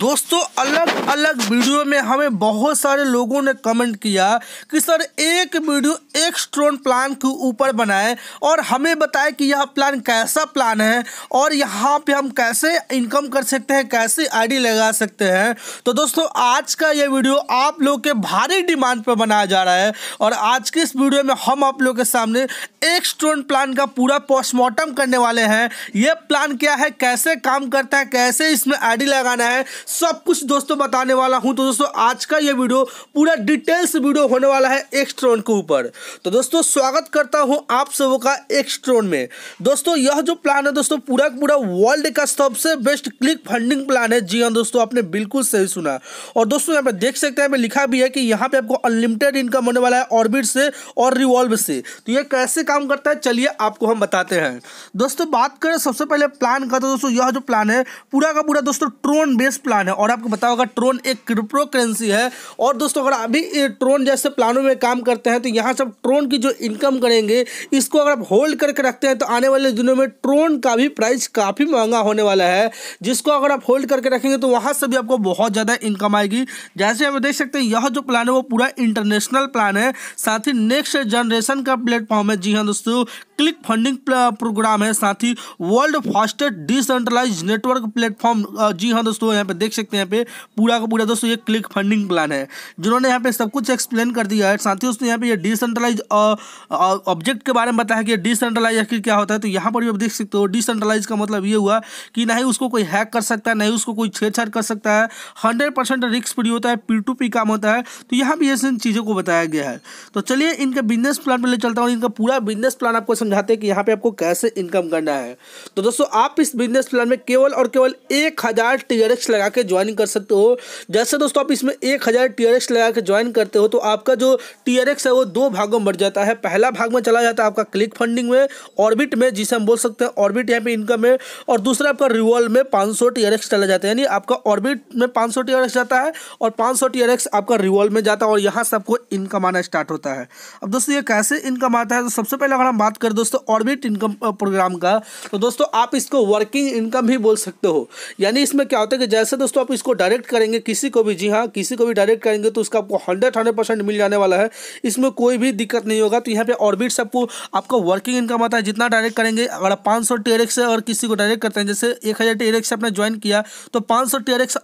दोस्तों अलग अलग वीडियो में हमें बहुत सारे लोगों ने कमेंट किया कि सर एक वीडियो एक स्ट्रोन प्लान के ऊपर बनाए और हमें बताएं कि यह प्लान कैसा प्लान है और यहाँ पे हम कैसे इनकम कर सकते हैं कैसे आईडी लगा सकते हैं तो दोस्तों आज का यह वीडियो आप लोग के भारी डिमांड पर बनाया जा रहा है और आज के इस वीडियो में हम आप लोग के सामने एक स्ट्रोन प्लान का पूरा पोस्टमार्टम करने वाले हैं यह प्लान क्या है कैसे काम करता है कैसे इसमें आईडी लगाना है सब कुछ दोस्तों बता बताने वाला हूं तो दोस्तों आज का ये वीडियो पूरा डिटेल्स वीडियो होने वाला है एक्सट्रोन के ऊपर तो दोस्तों स्वागत करता हूं आप सबों का एक्सट्रोन में दोस्तों यह जो प्लान है दोस्तों पूरा पूरा वर्ल्ड का सबसे बेस्ट क्लिक फंडिंग प्लान है जी हाँ दोस्तों आपने बिल्कुल सही सुना और दोस्तों यहाँ पे देख सकते हैं लिखा भी है कि यहाँ पे आपको अनलिमिटेड इनकम होने वाला है ऑर्बिट से और रिवॉल्व से तो यह कैसे काम करता है चलिए आपको हम बताते हैं दोस्तों बात करें सबसे पहले प्लान का तो दोस्तों यह जो प्लान है पूरा का पूरा दोस्तों ट्रोन बेस्ड प्लान है और आपको बताओ अगर ट्रोन एक क्रिप्टो करेंसी है और दोस्तों अगर अभी ट्रोन जैसे प्लानों में काम करते हैं तो यहाँ से ट्रोन की जो इनकम करेंगे इसको अगर आप होल्ड करके रखते हैं तो आने वाले दिनों में ट्रोन का भी प्राइस काफ़ी महंगा होने वाला है जिसको अगर आप होल्ड करके रखेंगे तो वहाँ से भी आपको बहुत ज़्यादा इनकम आएगी जैसे आप देख सकते हैं यह जो प्लान है वो पूरा इंटरनेशनल प्लान है साथ ही नेक्स्ट जनरेशन का प्लेटफॉर्म है जी हाँ दोस्तों क्लिक फंडिंग प्रोग्राम है साथ ही world fastest decentralize network platform जी हाँ दोस्तों यहाँ पे देख सकते हैं यहाँ पे पूरा पूरा का पूरा दोस्तों ये क्लिक फंडिंग प्लान है जिन्होंने यहाँ पे सब कुछ एक्सप्लेन कर दिया है साथ ही उसने यहाँ पे ये डिसेंट्रलाइज ऑब्जेक्ट के बारे में बताया कि डिसेंट्रलाइज आखिर क्या होता है तो यहाँ पर भी आप देख सकते हो डिसेंट्रलाइज का मतलब ये हुआ कि ना ही उसको कोई हैक कर सकता है ना ही उसको कोई छेड़छाड़ कर सकता है हंड्रेड परसेंट रिक्स फ्री होता है पी टू पी काम होता है तो यहाँ भी ये चीज़ों को बताया गया है तो चलिए इनका बिजनेस प्लान पर ले चलता हूँ इनका पूरा बिजनेस प्लान आपको समझाते हैं कि यहाँ पर आपको कैसे इनकम करना है तो दोस्तों आप इस बिजनेस प्लान में केवल और केवल एक हज़ार टीआरएक्स लगा के ज्वाइनिंग कर सकते हो जैसे दोस्तों आप इसमें एक हज़ार टी आर एक्स लगा के ज्वाइन करते हो तो आपका जो टी आर एक्स है वो दो भागों में बढ़ जाता है पहला भाग में चला जाता है आपका क्लिक फंडिंग में ऑर्बिट में जिसे हम बोल सकते हैं ऑर्बिट यहाँ पे इनकम है और दूसरा आपका रिवॉल्व में पाँच सौ टी आर एक्स चला जाता है यानी आपका ऑर्बिट में पाँच सौ टी आर एक्स जाता है और पाँच सौ टी आर एक्स आपका रिवॉल्व में जाता है और यहाँ से आपको इनकम आना स्टार्ट होता है अब दोस्तों ये कैसे इनकम आता है तो सबसे पहले अगर हम बात करें दोस्तों ऑर्बिट इनकम प्रोग्राम का तो दोस्तों आप इसको वर्किंग इनकम भी बोल सकते हो यानी इसमें क्या होता है कि जैसे दोस्तों आप इसको डायरेक्ट करेंगे करेंगे किसी को भी जी हाँ किसी को भी डायरेक्ट करेंगे तो उसका आपको हंड्रेड हंड्रेड परसेंट मिल जाने वाला है इसमें कोई भी दिक्कत नहीं होगा तो यहाँ पे ऑर्बिट्स आपको आपका वर्किंग इनकम आता है जितना डायरेक्ट करेंगे अगर आप पाँच सौ से और किसी को डायरेक्ट करते हैं जैसे एक हज़ार से आपने ज्वाइन किया तो पाँच सौ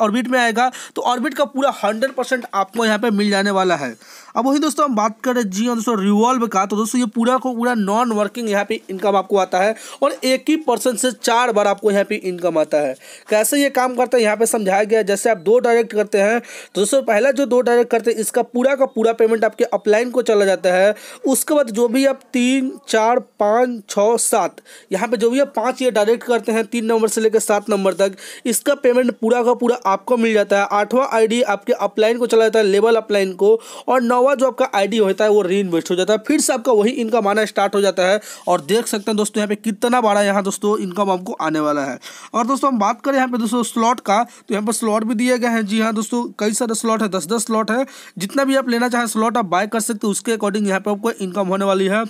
ऑर्बिट में आएगा तो ऑर्बिट का पूरा हंड्रेड आपको यहाँ पर मिल जाने वाला है अब वही दोस्तों हम बात करें जी हाँ दोस्तों रिवॉल्व का तो दोस्तों ये पूरा को पूरा नॉन वर्किंग यहाँ पे इनकम आपको आता है और एक ही परसेंट से चार बार आपको यहाँ पे इनकम आता है कैसे ये काम करता है यहाँ पे समझाया गया जैसे आप दो डायरेक्ट डायरेक्ट करते हैं दोस्तों पहला जो दो डायरेक्ट करते हैं इसका पूरा का पूरा पेमेंट आपके अपलाइन को चला जाता है उसके बाद जो भी आप तीन चार पाँच छः सात यहाँ पे जो भी आप पाँच ये डायरेक्ट करते हैं तीन नंबर से लेकर सात नंबर तक इसका पेमेंट पूरा का पूरा आपको मिल जाता है आठवां आईडी आपके अपलाइन को चला जाता है लेवल अपलाइन को और नौवा जो आपका आईडी होता है वो री हो जाता है फिर से आपका वही इनकम आना स्टार्ट हो जाता है और देख सकते हैं दोस्तों यहाँ पे कितना बड़ा यहाँ दोस्तों इनकम आपको आने वाला है और दोस्तों हम बात करें यहाँ पे दोस्तों स्लॉट का तो यहाँ पर स्लॉट भी दिए गए हैं जी हाँ दोस्तों कई सारे स्लॉट है दस दस स्लॉट है जितना भी आप लेना चाहें स्लॉट आप बाय कर सकते हो उसके अकॉर्डिंग यहाँ पर आपको इनकम होने वाली है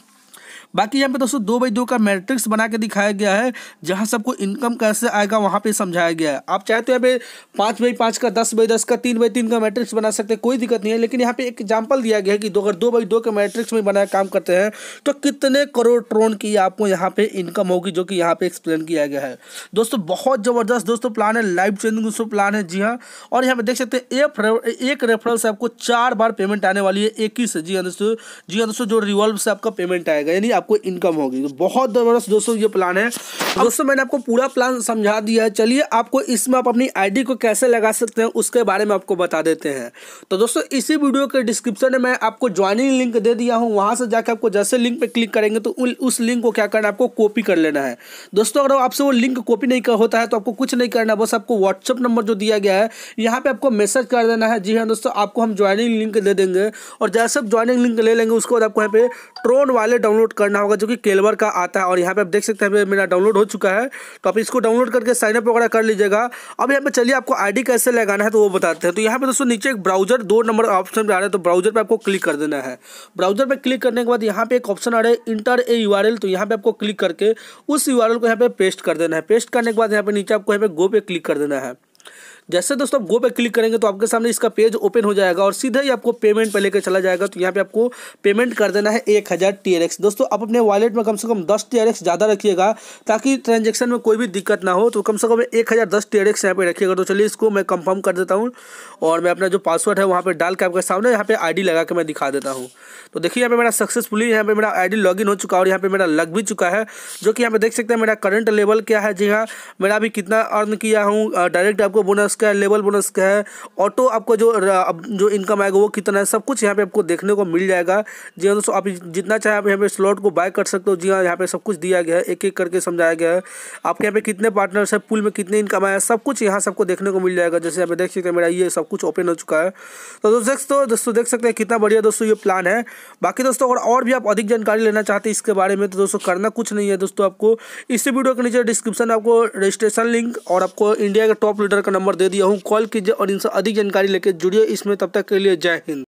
बाकी यहाँ पे दोस्तों दो बाई दो का मैट्रिक्स बना के दिखाया गया है जहाँ सबको इनकम कैसे आएगा वहाँ पे समझाया गया है आप चाहे तो यहाँ पे पाँच बाई पाँच का दस बाई दस का तीन बाई तीन का मैट्रिक्स बना सकते हैं कोई दिक्कत नहीं है लेकिन यहाँ पे एक एग्जाम्पल दिया गया है कि दो अगर दो बाई दो के मैट्रिक्स में बनाया काम करते हैं तो कितने करोड़ ट्रोन की आपको यहाँ पे इनकम होगी जो कि यहाँ पे एक्सप्लेन किया गया है दोस्तों बहुत ज़बरदस्त दोस्तों प्लान है लाइफ चेंजिंग दोस्तों प्लान है जी हाँ और यहाँ पे देख सकते हैं एक रेफरल से आपको चार बार पेमेंट आने वाली है एक ही से जी हाँ दोस्तों जी हाँ दोस्तों जो रिवॉल्व से आपका पेमेंट आएगा यानी आपको इनकम होगी तो बहुत ज़बरदस्त दोस्तों ये प्लान है दोस्तों मैंने आपको पूरा प्लान समझा दिया है चलिए आपको इसमें आप अपनी आईडी को कैसे लगा सकते हैं उसके बारे में आपको बता देते हैं तो दोस्तों इसी वीडियो के डिस्क्रिप्शन में मैं आपको ज्वाइनिंग लिंक दे दिया हूँ वहाँ से जाकर आपको जैसे लिंक पर क्लिक करेंगे तो उस लिंक को क्या करना है आपको कॉपी कर लेना है दोस्तों अगर आपसे वो लिंक कॉपी नहीं होता है तो आपको कुछ नहीं करना बस आपको व्हाट्सअप नंबर जो दिया गया है यहाँ पर आपको मैसेज कर देना है जी हाँ दोस्तों आपको हम ज्वाइनिंग लिंक दे देंगे और जैसे आप ज्वाइनिंग लिंक ले लेंगे उसके बाद आपको यहाँ पे ट्रोन वाले डाउनलोड कर करना होगा जो कि केलवर का आता है और यहाँ पे आप देख सकते हैं मेरा डाउनलोड हो चुका है तो आप इसको डाउनलोड करके साइनअप वगैरह कर लीजिएगा अब यहाँ पे चलिए आपको आईडी कैसे लगाना है तो वो बताते हैं तो यहाँ पे दोस्तों नीचे एक ब्राउजर दो नंबर ऑप्शन पर आ रहा है तो ब्राउजर पर आपको क्लिक कर देना है ब्राउजर पर क्लिक करने के बाद यहाँ पे एक ऑप्शन आ रहा है इंटर ए यू तो यहाँ पे आपको क्लिक करके उस यू को यहाँ पे पेस्ट कर देना है पेस्ट करने के बाद यहाँ पे नीचे आपको यहाँ पे गो पे क्लिक कर देना है जैसे दोस्तों आप गो पे क्लिक करेंगे तो आपके सामने इसका पेज ओपन हो जाएगा और सीधा ही आपको पेमेंट पे लेकर चला जाएगा तो यहाँ पे आपको पेमेंट कर देना है एक हज़ार टी आर एक्स दोस्तों आप अपने वॉलेट में कम से कम दस टी एक्स ज़्यादा रखिएगा ताकि ट्रांजेक्शन में कोई भी दिक्कत ना हो तो कम से कम एक हज़ार दस टी आर एक्स यहाँ पर रखिएगा तो चलिए इसको मैं कंफर्म कर देता हूँ और मैं अपना जो पासवर्ड है वहाँ पर डाल के आपके सामने यहाँ पर आई डी लगा के मैं दिखा देता हूँ तो देखिए यहाँ पर मेरा सक्सेसफुली यहाँ पर मेरा आई डी लॉग इन हो चुका है और यहाँ पर मेरा लग भी चुका है जो कि यहाँ पर देख सकते हैं मेरा करंट लेवल क्या है जी हाँ मेरा अभी कितना अर्न किया हूँ डायरेक्ट आपको बोनस क्या है लेबल बोनस क्या है ऑटो आपको जो जो इनकम आएगा वो कितना है सब कुछ यहाँ पे आपको देखने को मिल जाएगा जी हाँ दोस्तों आप जितना चाहे आप यहाँ पे स्लॉट को बाय कर सकते हो जी हाँ यहाँ पे सब कुछ दिया गया है एक एक करके समझाया गया है आपके यहाँ पे कितने पार्टनर्स है पुल में कितने इनकम आया सब कुछ यहाँ सबको देखने को मिल जाएगा जैसे यहाँ पे देख सकते हैं मेरा ये सब कुछ ओपन हो चुका है तो दोस्तों दोस्तों देख सकते हैं कितना बढ़िया दोस्तों ये प्लान है बाकी दोस्तों अगर और भी आप अधिक जानकारी लेना चाहते हैं इसके बारे में तो दोस्तों करना कुछ नहीं है दोस्तों आपको इसी वीडियो के नीचे डिस्क्रिप्शन आपको रजिस्ट्रेशन लिंक और आपको इंडिया के टॉप लीडर का नंबर दे दे दिया हूँ कॉल कीजिए और इनसे अधिक जानकारी लेकर जुड़िए इसमें तब तक के लिए जय हिंद